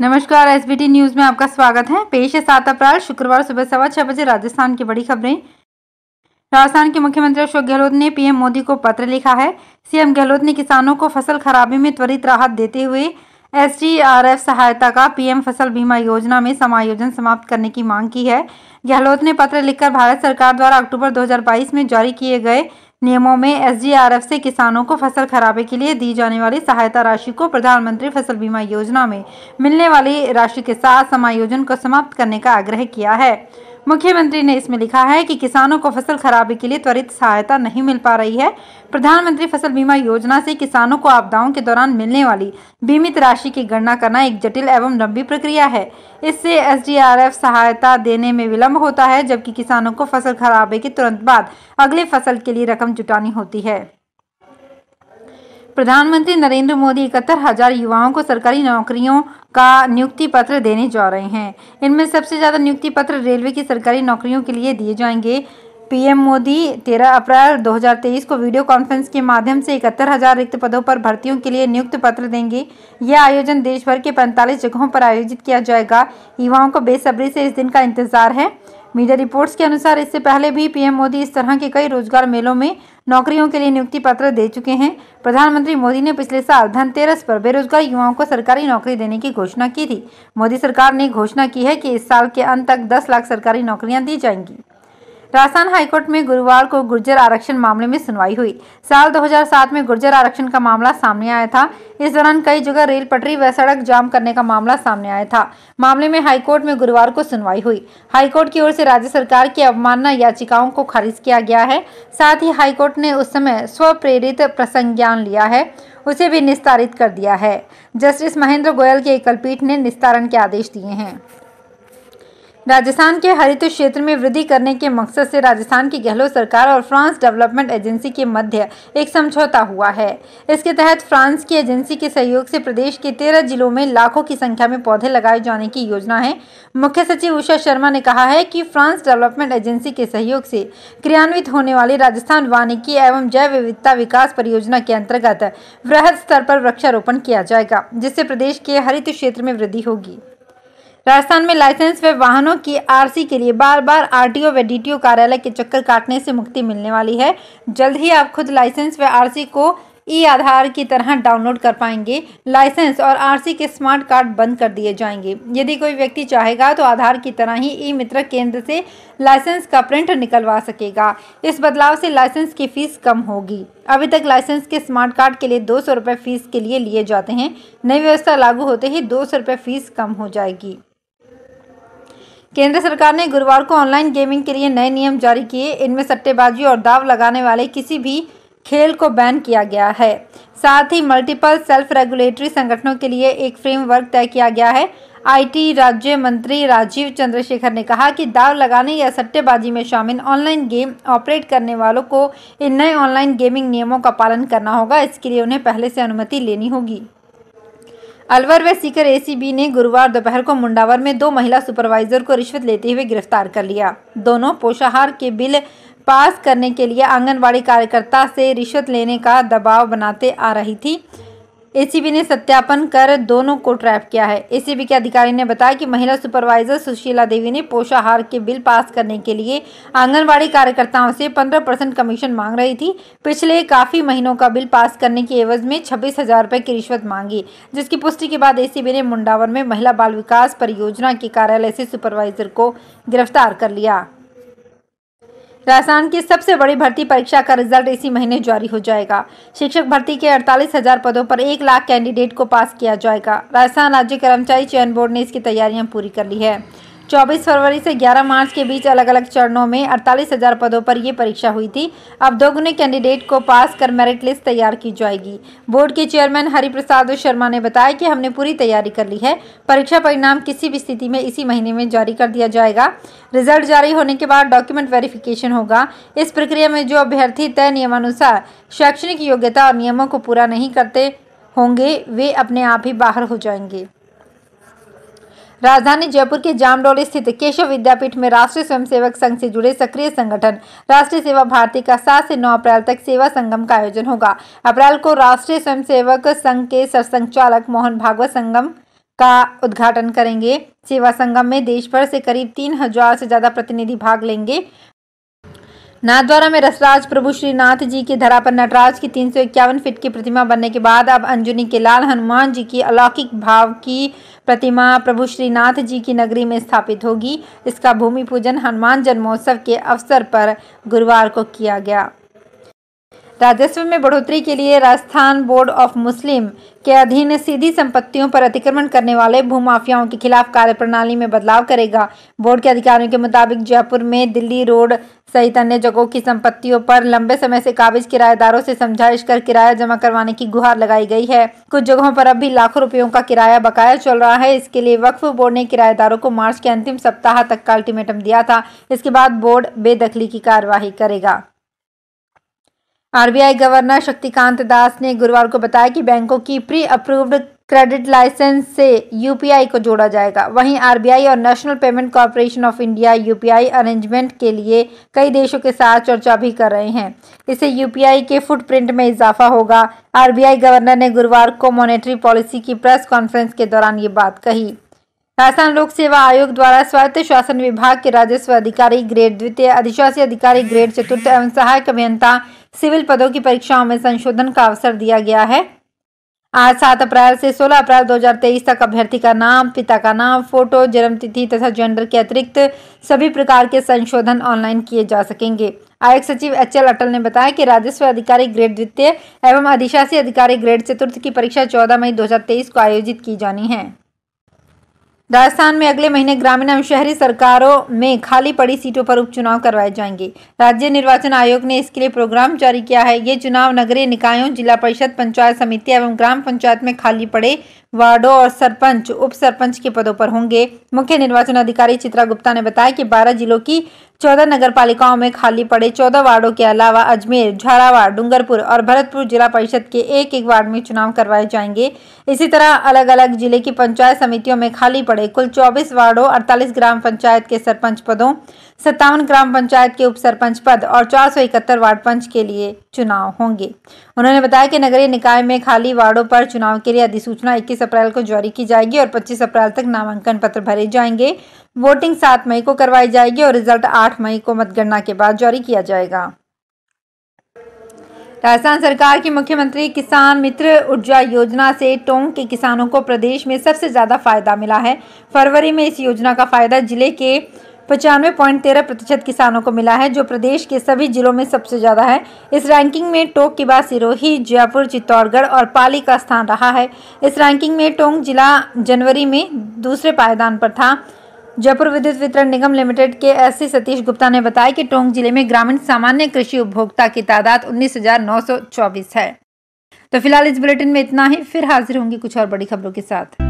नमस्कार SBT news में आपका स्वागत है पेश है सात अप्रैल शुक्रवार सुबह सवा छह बजे राजस्थान की बड़ी खबरें राजस्थान के मुख्यमंत्री अशोक गहलोत ने पीएम मोदी को पत्र लिखा है सीएम गहलोत ने किसानों को फसल खराबी में त्वरित राहत देते हुए एस सहायता का पीएम फसल बीमा योजना में समायोजन समाप्त करने की मांग की है गहलोत ने पत्र लिखकर भारत सरकार द्वारा अक्टूबर 2022 में जारी किए गए नियमों में एसडीआरएफ से किसानों को फसल खराबे के लिए दी जाने वाली सहायता राशि को प्रधानमंत्री फसल बीमा योजना में मिलने वाली राशि के साथ समायोजन को समाप्त करने का आग्रह किया है मुख्यमंत्री ने इसमें लिखा है कि किसानों को फसल खराबी के लिए त्वरित सहायता नहीं मिल पा रही है प्रधानमंत्री फसल बीमा योजना से किसानों को आपदाओं के दौरान मिलने वाली बीमित राशि की गणना करना एक जटिल एवं लंबी प्रक्रिया है इससे एस सहायता देने में विलम्ब होता है जबकि किसानों को फसल खराबे के तुरंत बाद अगले फसल के लिए रकम जुटानी होती है प्रधानमंत्री नरेंद्र मोदी इकहत्तर हजार युवाओं को सरकारी नौकरियों का नियुक्ति पत्र देने जा रहे हैं इनमें सबसे ज़्यादा नियुक्ति पत्र रेलवे की सरकारी नौकरियों के लिए दिए जाएंगे पीएम मोदी 13 अप्रैल 2023 को वीडियो कॉन्फ्रेंस के माध्यम से इकहत्तर हजार रिक्त पदों पर भर्तियों के लिए नियुक्त पत्र देंगे यह आयोजन देश भर के पैंतालीस जगहों पर आयोजित किया जाएगा युवाओं को बेसब्री से इस दिन का इंतजार है मीडिया रिपोर्ट्स के अनुसार इससे पहले भी पीएम मोदी इस तरह के कई रोजगार मेलों में नौकरियों के लिए नियुक्ति पत्र दे चुके हैं प्रधानमंत्री मोदी ने पिछले साल धनतेरस पर बेरोजगार युवाओं को सरकारी नौकरी देने की घोषणा की थी मोदी सरकार ने घोषणा की है कि इस साल के अंत तक दस लाख सरकारी नौकरियां दी जाएंगी राजस्थान हाईकोर्ट में गुरुवार को गुर्जर आरक्षण मामले में सुनवाई हुई साल 2007 में गुर्जर आरक्षण का मामला सामने आया था इस दौरान कई जगह रेल पटरी व सड़क जाम करने का मामला सामने आया था मामले में हाईकोर्ट में गुरुवार को सुनवाई हुई हाईकोर्ट की ओर से राज्य सरकार की अवमानना याचिकाओं को खारिज किया गया है साथ ही हाईकोर्ट ने उस समय स्वप्रेरित प्रसंज्ञान लिया है उसे भी निस्तारित कर दिया है जस्टिस महेंद्र गोयल की एकल पीठ ने निस्तारण के आदेश दिए हैं राजस्थान के हरित क्षेत्र में वृद्धि करने के मकसद से राजस्थान की गहलोत सरकार और फ्रांस डेवलपमेंट एजेंसी के मध्य एक समझौता हुआ है इसके तहत फ्रांस की एजेंसी के सहयोग से प्रदेश के तेरह जिलों में लाखों की संख्या में पौधे लगाए जाने की योजना है मुख्य सचिव उषा शर्मा ने कहा है कि फ्रांस डेवलपमेंट एजेंसी के सहयोग से क्रियान्वित होने वाली राजस्थान वानिकी एवं जैव विविधता विकास परियोजना के अंतर्गत वृहद स्तर पर वृक्षारोपण किया जाएगा जिससे प्रदेश के हरित क्षेत्र में वृद्धि होगी राजस्थान में लाइसेंस व वाहनों की आरसी के लिए बार बार आरटीओ व डीटीओ कार्यालय के चक्कर काटने से मुक्ति मिलने वाली है जल्द ही आप खुद लाइसेंस व आरसी को ई आधार की तरह डाउनलोड कर पाएंगे लाइसेंस और आरसी के स्मार्ट कार्ड बंद कर दिए जाएंगे यदि कोई व्यक्ति चाहेगा तो आधार की तरह ही ई मित्र केंद्र से लाइसेंस का प्रिंट निकलवा सकेगा इस बदलाव से लाइसेंस की फीस कम होगी अभी तक लाइसेंस के स्मार्ट कार्ड के लिए दो सौ फीस के लिए लिए जाते हैं नई व्यवस्था लागू होते ही दो सौ फीस कम हो जाएगी केंद्र सरकार ने गुरुवार को ऑनलाइन गेमिंग के लिए नए नियम जारी किए इनमें सट्टेबाजी और दाव लगाने वाले किसी भी खेल को बैन किया गया है साथ ही मल्टीपल सेल्फ रेगुलेटरी संगठनों के लिए एक फ्रेमवर्क तय किया गया है आईटी राज्य मंत्री राजीव चंद्रशेखर ने कहा कि दाव लगाने या सट्टेबाजी में शामिल ऑनलाइन गेम ऑपरेट करने वालों को इन नए ऑनलाइन गेमिंग नियमों का पालन करना होगा इसके लिए उन्हें पहले से अनुमति लेनी होगी अलवर व सीकर एसीबी ने गुरुवार दोपहर को मुंडावर में दो महिला सुपरवाइजर को रिश्वत लेते हुए गिरफ्तार कर लिया दोनों पोषाहार के बिल पास करने के लिए आंगनबाड़ी कार्यकर्ता से रिश्वत लेने का दबाव बनाते आ रही थी एसीबी ने सत्यापन कर दोनों को ट्रैप किया है एसीबी के अधिकारी ने बताया कि महिला सुपरवाइजर सुशीला देवी ने पोषाहार के बिल पास करने के लिए आंगनबाड़ी कार्यकर्ताओं से 15 परसेंट कमीशन मांग रही थी पिछले काफी महीनों का बिल पास करने की एवज में छब्बीस हजार रुपए की रिश्वत मांगी जिसकी पुष्टि के बाद एसीबी ने मुंडावर में महिला बाल विकास परियोजना के कार्यालय से सुपरवाइजर को गिरफ्तार कर लिया राजस्थान की सबसे बड़ी भर्ती परीक्षा का रिजल्ट इसी महीने जारी हो जाएगा शिक्षक भर्ती के अड़तालीस हजार पदों पर एक लाख कैंडिडेट को पास किया जाएगा राजस्थान राज्य कर्मचारी चयन बोर्ड ने इसकी तैयारियां पूरी कर ली है 24 फरवरी से 11 मार्च के बीच अलग अलग चरणों में अड़तालीस हजार पदों पर ये परीक्षा हुई थी अब दोगुने कैंडिडेट को पास कर मेरिट लिस्ट तैयार की जाएगी बोर्ड के चेयरमैन हरिप्रसाद शर्मा ने बताया कि हमने पूरी तैयारी कर ली है परीक्षा परिणाम किसी भी स्थिति में इसी महीने में जारी कर दिया जाएगा रिजल्ट जारी होने के बाद डॉक्यूमेंट वेरिफिकेशन होगा इस प्रक्रिया में जो अभ्यर्थी तय नियमानुसार शैक्षणिक योग्यता और नियमों को पूरा नहीं करते होंगे वे अपने आप ही बाहर हो जाएंगे राजधानी जयपुर के जामडोल स्थित केशव विद्यापीठ में राष्ट्रीय स्वयंसेवक संघ से जुड़े सक्रिय संगठन राष्ट्रीय सेवा भारती का सात से नौ अप्रैल तक सेवा संगम का आयोजन होगा अप्रैल को राष्ट्रीय स्वयंसेवक संघ के सरसंचालक मोहन भागवत संगम का उद्घाटन करेंगे सेवा संगम में देश भर से करीब तीन हजार से ज्यादा प्रतिनिधि भाग लेंगे नाथद्वारा में रसराज प्रभु श्रीनाथ जी की धरा पर नटराज की तीन सौ इक्यावन फीट की प्रतिमा बनने के बाद अब अंजुनी के लाल हनुमान जी की अलौकिक भाव की प्रतिमा प्रभु श्रीनाथ जी की नगरी में स्थापित होगी इसका भूमि पूजन हनुमान जन्मोत्सव के अवसर पर गुरुवार को किया गया राजस्व में बढ़ोतरी के लिए राजस्थान बोर्ड ऑफ मुस्लिम के अधीन सीधी संपत्तियों पर अतिक्रमण करने वाले भूमाफियाओं के खिलाफ कार्यप्रणाली में बदलाव करेगा बोर्ड के अधिकारियों के मुताबिक जयपुर में दिल्ली रोड सहित अन्य जगहों की संपत्तियों पर लंबे समय से काबिज किराएदारों से समझाइश कर किराया जमा करवाने की गुहार लगाई गई है कुछ जगहों पर अब भी लाखों रुपयों का किराया बकाया चल रहा है इसके लिए वक्फ बोर्ड ने किराएदारों को मार्च के अंतिम सप्ताह तक का अल्टीमेटम दिया था इसके बाद बोर्ड बेदखली की कार्यवाही करेगा आरबीआई गवर्नर शक्तिकांत दास ने गुरुवार को बताया कि बैंकों की प्री अप्रूव्ड क्रेडिट लाइसेंस से यूपीआई को जोड़ा जाएगा वहीं आरबीआई और national payment corporation of India UPI arrangement के लिए कई देशों के साथ चर्चा भी कर रहे हैं इससे यूपीआई के फुटप्रिंट में इजाफा होगा आरबीआई गवर्नर ने गुरुवार को मॉनेटरी पॉलिसी की प्रेस कॉन्फ्रेंस के दौरान ये बात कही राजस्थान लोक सेवा आयोग द्वारा स्वायत्त शासन विभाग के राजस्व अधिकारी ग्रेड द्वितीय अधिशासी अधिकारी ग्रेड चतुर्थ एवं सहायक अभियंता सिविल पदों की परीक्षाओं में संशोधन का अवसर दिया गया है आज सात अप्रैल से सोलह अप्रैल 2023 तक अभ्यर्थी का नाम पिता का नाम फोटो जन्म तिथि तथा जेंडर के अतिरिक्त सभी प्रकार के संशोधन ऑनलाइन किए जा सकेंगे आयोग सचिव एच एल अटल ने बताया कि राजस्व अधिकारी ग्रेड द्वितीय एवं अधिशासी अधिकारी ग्रेड चतुर्थ की परीक्षा 14 मई 2023 को आयोजित की जानी है राजस्थान में अगले महीने ग्रामीण एवं शहरी सरकारों में खाली पड़ी सीटों पर उपचुनाव करवाए जाएंगे राज्य निर्वाचन आयोग ने इसके लिए प्रोग्राम जारी किया है ये चुनाव नगरीय निकायों जिला परिषद पंचायत समिति एवं ग्राम पंचायत में खाली पड़े वार्डों और सरपंच उप सरपंच के पदों पर होंगे मुख्य निर्वाचन अधिकारी चित्रा गुप्ता ने बताया कि 12 जिलों की 14 नगर पालिकाओं में खाली पड़े 14 वार्डों के अलावा अजमेर झालावाड़ डूंगरपुर और भरतपुर जिला परिषद के एक एक वार्ड में चुनाव करवाए जाएंगे इसी तरह अलग अलग जिले की पंचायत समितियों में खाली पड़े पड़े कुल 24 वार्डों 48 ग्राम पंचायत के सरपंच पदों सत्तावन ग्राम पंचायत के उप सरपंच पद और चार वार्ड पंच के लिए चुनाव होंगे उन्होंने बताया कि नगरीय निकाय में खाली वार्डों पर चुनाव के लिए अधिसूचना 21 अप्रैल को जारी की जाएगी और 25 अप्रैल तक नामांकन पत्र भरे जाएंगे वोटिंग सात मई को करवाई जाएगी और रिजल्ट आठ मई को मतगणना के बाद जारी किया जाएगा राजस्थान सरकार की मुख्यमंत्री किसान मित्र ऊर्जा योजना से टोंक के किसानों को प्रदेश में सबसे ज़्यादा फायदा मिला है फरवरी में इस योजना का फायदा जिले के पचानवे पॉइंट तेरह प्रतिशत किसानों को मिला है जो प्रदेश के सभी जिलों में सबसे ज़्यादा है इस रैंकिंग में टोंक के बाद सिरोही जयपुर चित्तौड़गढ़ और पाली का स्थान रहा है इस रैंकिंग में टोंक जिला जनवरी में दूसरे पायदान पर था जयपुर विद्युत वितरण निगम लिमिटेड के एससी सतीश गुप्ता ने बताया कि टोंक जिले में ग्रामीण सामान्य कृषि उपभोक्ता की तादाद 19,924 है तो फिलहाल इस बुलेटिन में इतना ही फिर हाजिर होंगी कुछ और बड़ी खबरों के साथ